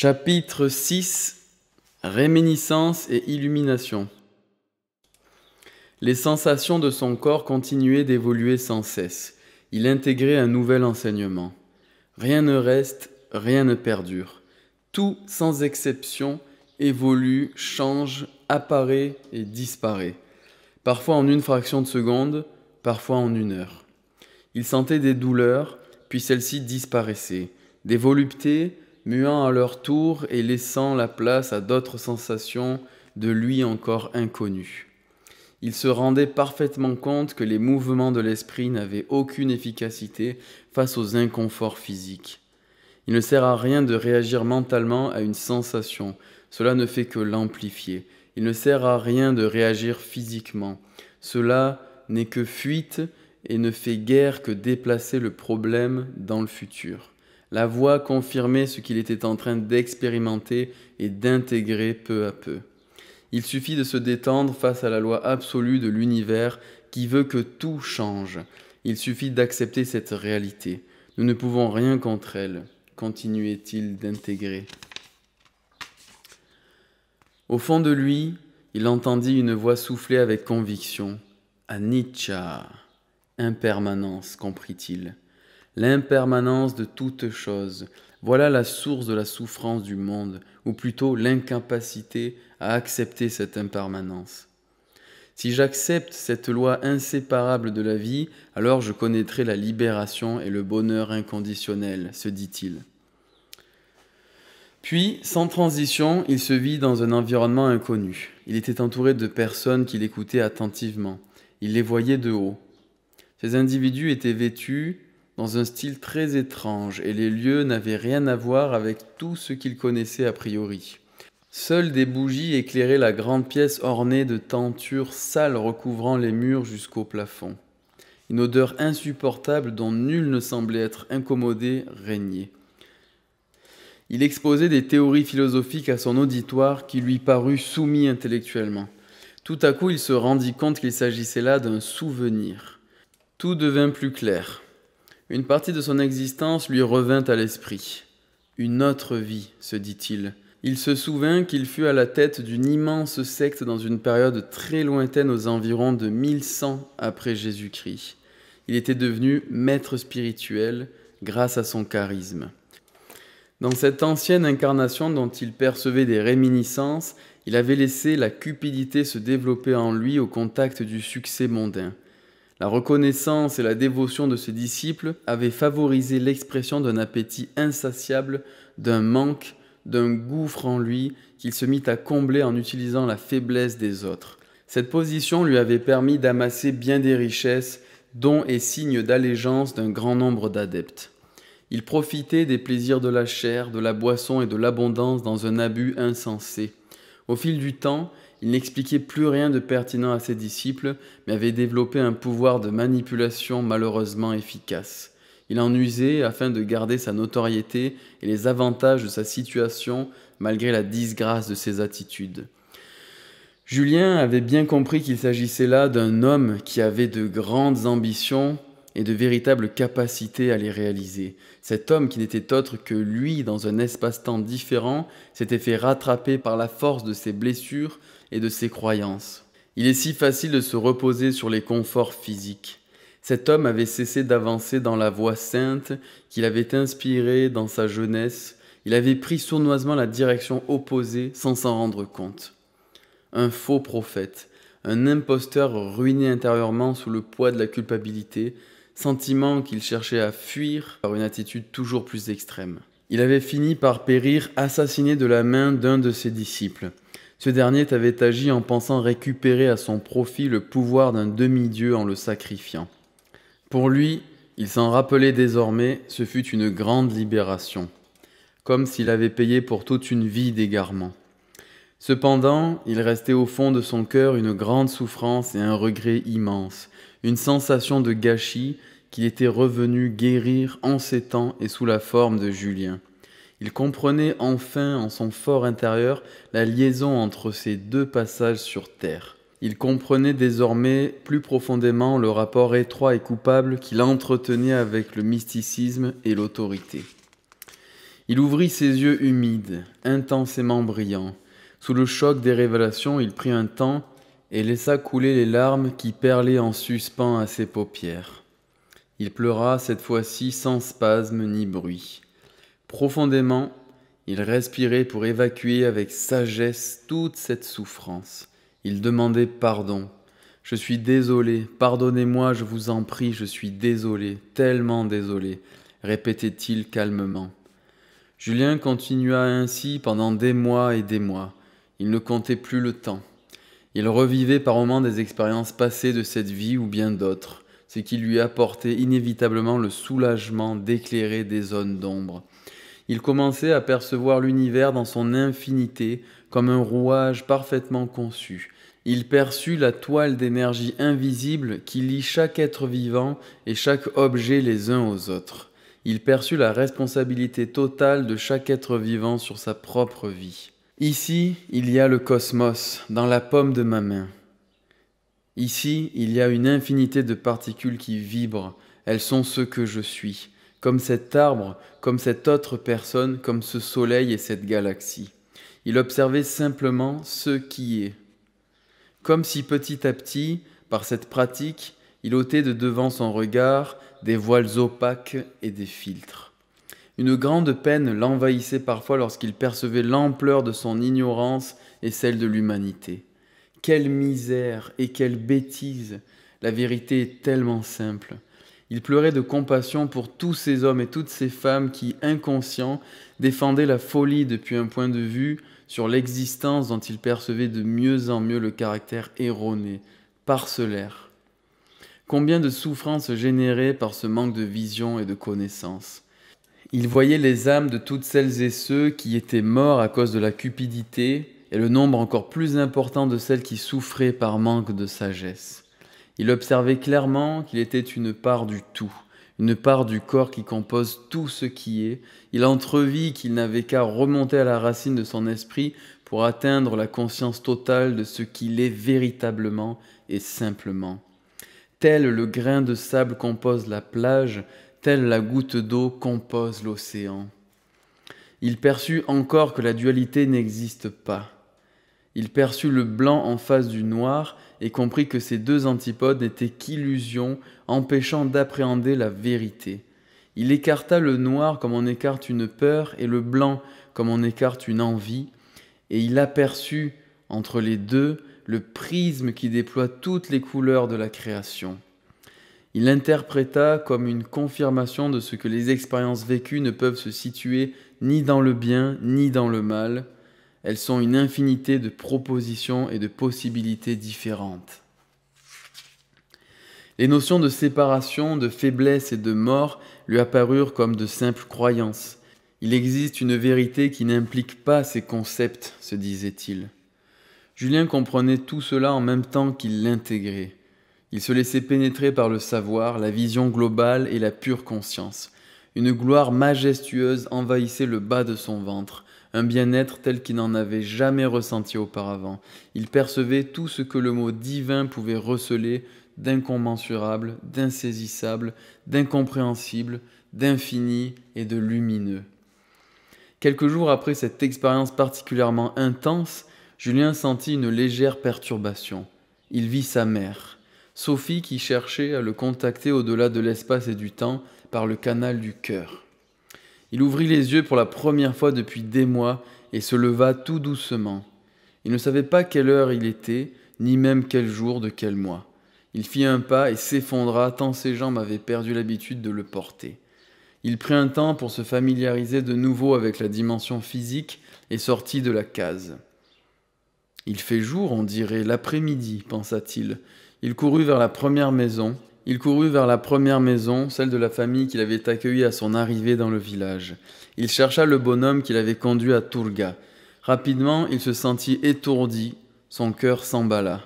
Chapitre 6 Réminiscence et illumination. Les sensations de son corps continuaient d'évoluer sans cesse. Il intégrait un nouvel enseignement. Rien ne reste, rien ne perdure. Tout, sans exception, évolue, change, apparaît et disparaît. Parfois en une fraction de seconde, parfois en une heure. Il sentait des douleurs, puis celles-ci disparaissaient. Des voluptés, muant à leur tour et laissant la place à d'autres sensations de lui encore inconnues. Il se rendait parfaitement compte que les mouvements de l'esprit n'avaient aucune efficacité face aux inconforts physiques. Il ne sert à rien de réagir mentalement à une sensation, cela ne fait que l'amplifier. Il ne sert à rien de réagir physiquement, cela n'est que fuite et ne fait guère que déplacer le problème dans le futur. La voix confirmait ce qu'il était en train d'expérimenter et d'intégrer peu à peu. Il suffit de se détendre face à la loi absolue de l'univers qui veut que tout change. Il suffit d'accepter cette réalité. Nous ne pouvons rien contre elle, continuait-il d'intégrer. Au fond de lui, il entendit une voix souffler avec conviction. Anicca, impermanence, comprit-il l'impermanence de toute chose. Voilà la source de la souffrance du monde, ou plutôt l'incapacité à accepter cette impermanence. Si j'accepte cette loi inséparable de la vie, alors je connaîtrai la libération et le bonheur inconditionnel, se dit-il. Puis, sans transition, il se vit dans un environnement inconnu. Il était entouré de personnes qui l'écoutaient attentivement. Il les voyait de haut. Ces individus étaient vêtus dans un style très étrange, et les lieux n'avaient rien à voir avec tout ce qu'il connaissait a priori. Seules des bougies éclairaient la grande pièce ornée de tentures sales recouvrant les murs jusqu'au plafond. Une odeur insupportable dont nul ne semblait être incommodé régnait. Il exposait des théories philosophiques à son auditoire qui lui parut soumis intellectuellement. Tout à coup, il se rendit compte qu'il s'agissait là d'un souvenir. Tout devint plus clair. Une partie de son existence lui revint à l'esprit. Une autre vie, se dit-il. Il se souvint qu'il fut à la tête d'une immense secte dans une période très lointaine aux environs de 1100 après Jésus-Christ. Il était devenu maître spirituel grâce à son charisme. Dans cette ancienne incarnation dont il percevait des réminiscences, il avait laissé la cupidité se développer en lui au contact du succès mondain. La reconnaissance et la dévotion de ses disciples avaient favorisé l'expression d'un appétit insatiable, d'un manque, d'un gouffre en lui qu'il se mit à combler en utilisant la faiblesse des autres. Cette position lui avait permis d'amasser bien des richesses, dons et signes d'allégeance d'un grand nombre d'adeptes. Il profitait des plaisirs de la chair, de la boisson et de l'abondance dans un abus insensé. Au fil du temps, il n'expliquait plus rien de pertinent à ses disciples, mais avait développé un pouvoir de manipulation malheureusement efficace. Il en usait afin de garder sa notoriété et les avantages de sa situation malgré la disgrâce de ses attitudes. Julien avait bien compris qu'il s'agissait là d'un homme qui avait de grandes ambitions et de véritables capacités à les réaliser. Cet homme qui n'était autre que lui dans un espace-temps différent s'était fait rattraper par la force de ses blessures et de ses croyances. Il est si facile de se reposer sur les conforts physiques. Cet homme avait cessé d'avancer dans la voie sainte qu'il avait inspirée dans sa jeunesse, il avait pris sournoisement la direction opposée sans s'en rendre compte. Un faux prophète, un imposteur ruiné intérieurement sous le poids de la culpabilité, sentiment qu'il cherchait à fuir par une attitude toujours plus extrême. Il avait fini par périr assassiné de la main d'un de ses disciples. Ce dernier avait agi en pensant récupérer à son profit le pouvoir d'un demi-dieu en le sacrifiant. Pour lui, il s'en rappelait désormais, ce fut une grande libération, comme s'il avait payé pour toute une vie d'égarement. Cependant, il restait au fond de son cœur une grande souffrance et un regret immense, une sensation de gâchis qu'il était revenu guérir en ces temps et sous la forme de Julien. Il comprenait enfin en son fort intérieur la liaison entre ces deux passages sur Terre. Il comprenait désormais plus profondément le rapport étroit et coupable qu'il entretenait avec le mysticisme et l'autorité. Il ouvrit ses yeux humides, intensément brillants. Sous le choc des révélations, il prit un temps et laissa couler les larmes qui perlaient en suspens à ses paupières. Il pleura cette fois-ci sans spasme ni bruit. Profondément, il respirait pour évacuer avec sagesse toute cette souffrance. Il demandait pardon. Je suis désolé, pardonnez-moi, je vous en prie, je suis désolé, tellement désolé, répétait-il calmement. Julien continua ainsi pendant des mois et des mois. Il ne comptait plus le temps. Il revivait par moments des expériences passées de cette vie ou bien d'autres. Ce qui lui apportait inévitablement le soulagement d'éclairer des zones d'ombre. Il commençait à percevoir l'univers dans son infinité comme un rouage parfaitement conçu. Il perçut la toile d'énergie invisible qui lie chaque être vivant et chaque objet les uns aux autres. Il perçut la responsabilité totale de chaque être vivant sur sa propre vie. Ici, il y a le cosmos, dans la pomme de ma main. Ici, il y a une infinité de particules qui vibrent. Elles sont ce que je suis, comme cet arbre, comme cette autre personne, comme ce soleil et cette galaxie. Il observait simplement ce qui est. Comme si petit à petit, par cette pratique, il ôtait de devant son regard des voiles opaques et des filtres. Une grande peine l'envahissait parfois lorsqu'il percevait l'ampleur de son ignorance et celle de l'humanité. Quelle misère et quelle bêtise La vérité est tellement simple. Il pleurait de compassion pour tous ces hommes et toutes ces femmes qui, inconscients, défendaient la folie depuis un point de vue sur l'existence dont ils percevaient de mieux en mieux le caractère erroné, parcellaire. Combien de souffrances générées par ce manque de vision et de connaissance. Il voyait les âmes de toutes celles et ceux qui étaient morts à cause de la cupidité, et le nombre encore plus important de celles qui souffraient par manque de sagesse. Il observait clairement qu'il était une part du tout, une part du corps qui compose tout ce qui est. Il entrevit qu'il n'avait qu'à remonter à la racine de son esprit pour atteindre la conscience totale de ce qu'il est véritablement et simplement. Tel le grain de sable compose la plage, telle la goutte d'eau compose l'océan. Il perçut encore que la dualité n'existe pas. Il perçut le blanc en face du noir et comprit que ces deux antipodes n'étaient qu'illusions empêchant d'appréhender la vérité. Il écarta le noir comme on écarte une peur et le blanc comme on écarte une envie, et il aperçut entre les deux le prisme qui déploie toutes les couleurs de la création. Il l'interpréta comme une confirmation de ce que les expériences vécues ne peuvent se situer ni dans le bien ni dans le mal, elles sont une infinité de propositions et de possibilités différentes. Les notions de séparation, de faiblesse et de mort lui apparurent comme de simples croyances. Il existe une vérité qui n'implique pas ces concepts, se disait-il. Julien comprenait tout cela en même temps qu'il l'intégrait. Il se laissait pénétrer par le savoir, la vision globale et la pure conscience. Une gloire majestueuse envahissait le bas de son ventre un bien-être tel qu'il n'en avait jamais ressenti auparavant. Il percevait tout ce que le mot divin pouvait receler d'incommensurable, d'insaisissable, d'incompréhensible, d'infini et de lumineux. Quelques jours après cette expérience particulièrement intense, Julien sentit une légère perturbation. Il vit sa mère, Sophie qui cherchait à le contacter au-delà de l'espace et du temps par le canal du cœur. Il ouvrit les yeux pour la première fois depuis des mois et se leva tout doucement. Il ne savait pas quelle heure il était, ni même quel jour de quel mois. Il fit un pas et s'effondra tant ses jambes avaient perdu l'habitude de le porter. Il prit un temps pour se familiariser de nouveau avec la dimension physique et sortit de la case. Il fait jour, on dirait, l'après-midi, pensa-t-il. Il courut vers la première maison, il courut vers la première maison, celle de la famille qu'il avait accueillie à son arrivée dans le village. Il chercha le bonhomme qui l'avait conduit à Turga. Rapidement, il se sentit étourdi, son cœur s'emballa.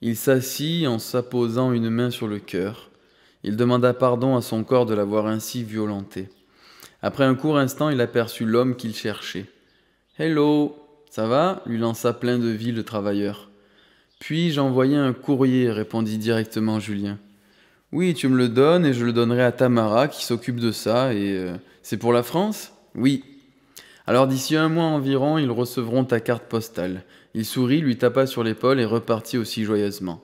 Il s'assit en s'apposant une main sur le cœur. Il demanda pardon à son corps de l'avoir ainsi violenté. Après un court instant, il aperçut l'homme qu'il cherchait. Hello, ça va lui lança plein de vie le travailleur. Puis j'envoyais un courrier, répondit directement Julien. Oui, tu me le donnes et je le donnerai à Tamara qui s'occupe de ça et euh, c'est pour la France Oui. Alors d'ici un mois environ, ils recevront ta carte postale. Il sourit, lui tapa sur l'épaule et repartit aussi joyeusement.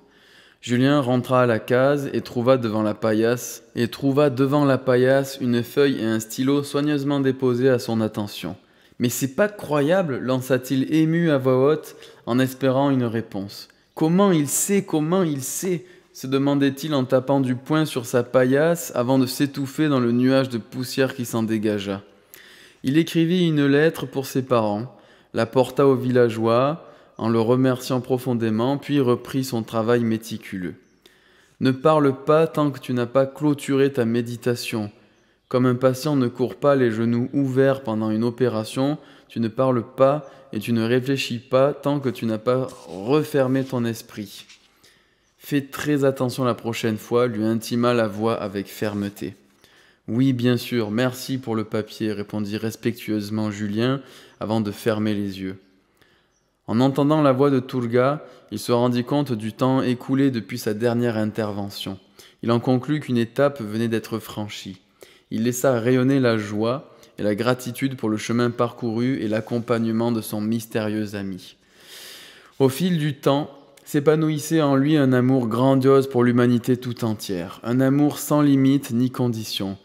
Julien rentra à la case et trouva devant la paillasse et trouva devant la paillasse une feuille et un stylo soigneusement déposés à son attention. Mais c'est pas croyable, lança-t-il ému à voix haute en espérant une réponse. Comment il sait, comment il sait se demandait-il en tapant du poing sur sa paillasse avant de s'étouffer dans le nuage de poussière qui s'en dégagea. Il écrivit une lettre pour ses parents, la porta aux villageois, en le remerciant profondément, puis reprit son travail méticuleux. Ne parle pas tant que tu n'as pas clôturé ta méditation. Comme un patient ne court pas les genoux ouverts pendant une opération, tu ne parles pas et tu ne réfléchis pas tant que tu n'as pas refermé ton esprit. Fais très attention la prochaine fois, lui intima la voix avec fermeté. Oui, bien sûr, merci pour le papier, répondit respectueusement Julien avant de fermer les yeux. En entendant la voix de Toulga, il se rendit compte du temps écoulé depuis sa dernière intervention. Il en conclut qu'une étape venait d'être franchie. Il laissa rayonner la joie et la gratitude pour le chemin parcouru et l'accompagnement de son mystérieux ami. Au fil du temps, S'épanouissait en lui un amour grandiose pour l'humanité tout entière, un amour sans limite ni condition.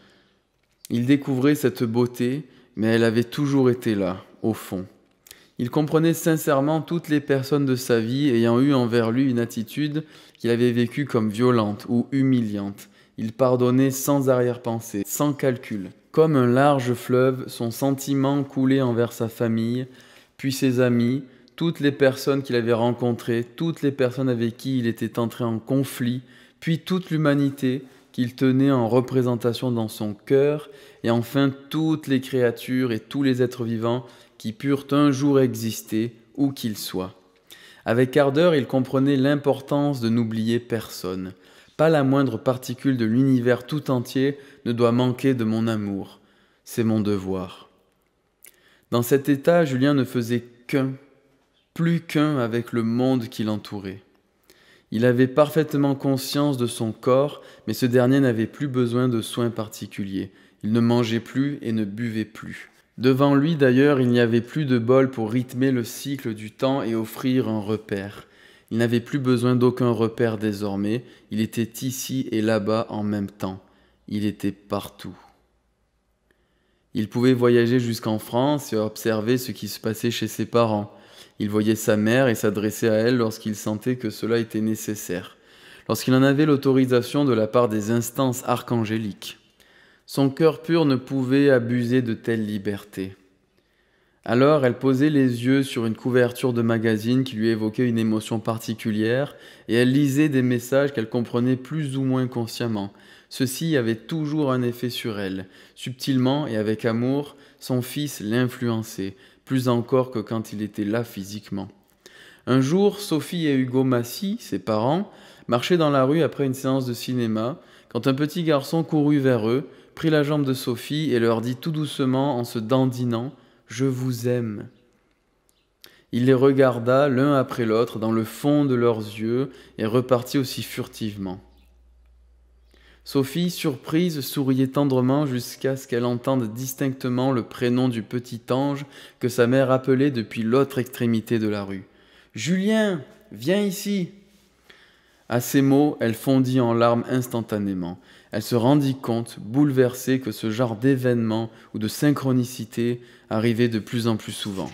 Il découvrait cette beauté, mais elle avait toujours été là, au fond. Il comprenait sincèrement toutes les personnes de sa vie ayant eu envers lui une attitude qu'il avait vécue comme violente ou humiliante. Il pardonnait sans arrière-pensée, sans calcul. Comme un large fleuve, son sentiment coulait envers sa famille, puis ses amis, toutes les personnes qu'il avait rencontrées, toutes les personnes avec qui il était entré en conflit, puis toute l'humanité qu'il tenait en représentation dans son cœur, et enfin toutes les créatures et tous les êtres vivants qui purent un jour exister, où qu'ils soient. Avec ardeur, il comprenait l'importance de n'oublier personne. Pas la moindre particule de l'univers tout entier ne doit manquer de mon amour. C'est mon devoir. Dans cet état, Julien ne faisait qu'un plus qu'un avec le monde qui l'entourait. Il avait parfaitement conscience de son corps, mais ce dernier n'avait plus besoin de soins particuliers. Il ne mangeait plus et ne buvait plus. Devant lui d'ailleurs, il n'y avait plus de bol pour rythmer le cycle du temps et offrir un repère. Il n'avait plus besoin d'aucun repère désormais, il était ici et là-bas en même temps. Il était partout. Il pouvait voyager jusqu'en France et observer ce qui se passait chez ses parents. Il voyait sa mère et s'adressait à elle lorsqu'il sentait que cela était nécessaire, lorsqu'il en avait l'autorisation de la part des instances archangéliques. Son cœur pur ne pouvait abuser de telle liberté. Alors elle posait les yeux sur une couverture de magazine qui lui évoquait une émotion particulière, et elle lisait des messages qu'elle comprenait plus ou moins consciemment. Ceci avait toujours un effet sur elle. Subtilement et avec amour, son fils l'influençait, plus encore que quand il était là physiquement. Un jour, Sophie et Hugo Massy, ses parents, marchaient dans la rue après une séance de cinéma, quand un petit garçon courut vers eux, prit la jambe de Sophie et leur dit tout doucement en se dandinant ⁇ Je vous aime ⁇ il les regarda l'un après l'autre dans le fond de leurs yeux et repartit aussi furtivement. Sophie, surprise, souriait tendrement jusqu'à ce qu'elle entende distinctement le prénom du petit ange que sa mère appelait depuis l'autre extrémité de la rue. Julien, viens ici. À ces mots, elle fondit en larmes instantanément. Elle se rendit compte, bouleversée, que ce genre d'événement ou de synchronicité arrivait de plus en plus souvent.